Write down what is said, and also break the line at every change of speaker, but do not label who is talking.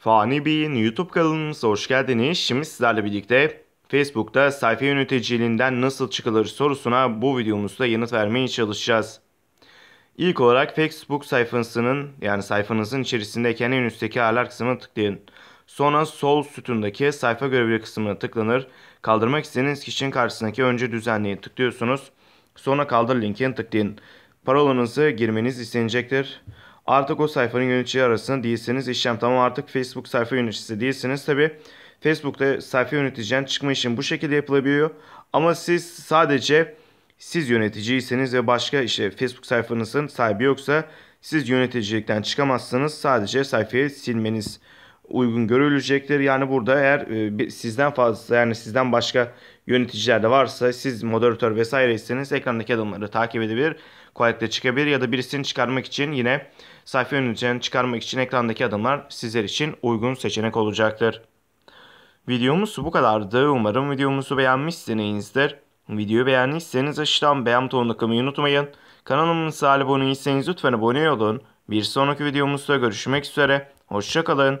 Fani Bey'in YouTube kanalımıza hoş geldiniz. Şimdi sizlerle birlikte Facebook'ta sayfa yöneticiliğinden nasıl çıkılır sorusuna bu videomuzda yanıt vermeye çalışacağız. İlk olarak Facebook sayfanızın yani sayfanızın içerisindeyken en üstteki ayarlar kısmına tıklayın. Sonra sol sütundaki sayfa görevi kısmına tıklanır. Kaldırmak istediğiniz kişinin karşısındaki önce düzenleyi tıklıyorsunuz. Sonra kaldır linkini tıklayın. Parolanızı girmeniz istenecektir. Artık o sayfanın yöneticileri arasında değilsiniz. İşlem tamam artık Facebook sayfa yöneticisi değilsiniz. Tabi Facebook'ta sayfa yöneticiden çıkma işin bu şekilde yapılabiliyor. Ama siz sadece siz yöneticiyseniz ve başka işte Facebook sayfanızın sahibi yoksa siz yöneticilikten çıkamazsınız. Sadece sayfayı silmeniz uygun görülecektir. Yani burada eğer e, sizden fazla yani sizden başka yöneticiler de varsa siz moderatör vesaireyseniz ekrandaki adımları takip edebilir. Kolaylıkla çıkabilir ya da birisini çıkarmak için yine sayfa yöneticilerini çıkarmak için ekrandaki adımlar sizler için uygun seçenek olacaktır. Videomuz bu kadardı. Umarım videomuzu beğenmişsinizdir. Videoyu beğendiyseniz aşağıdan beğen butonuna tıklamayı unutmayın. Kanalımıza abone değilseniz lütfen abone olun. Bir sonraki videomuzda görüşmek üzere. Hoşçakalın.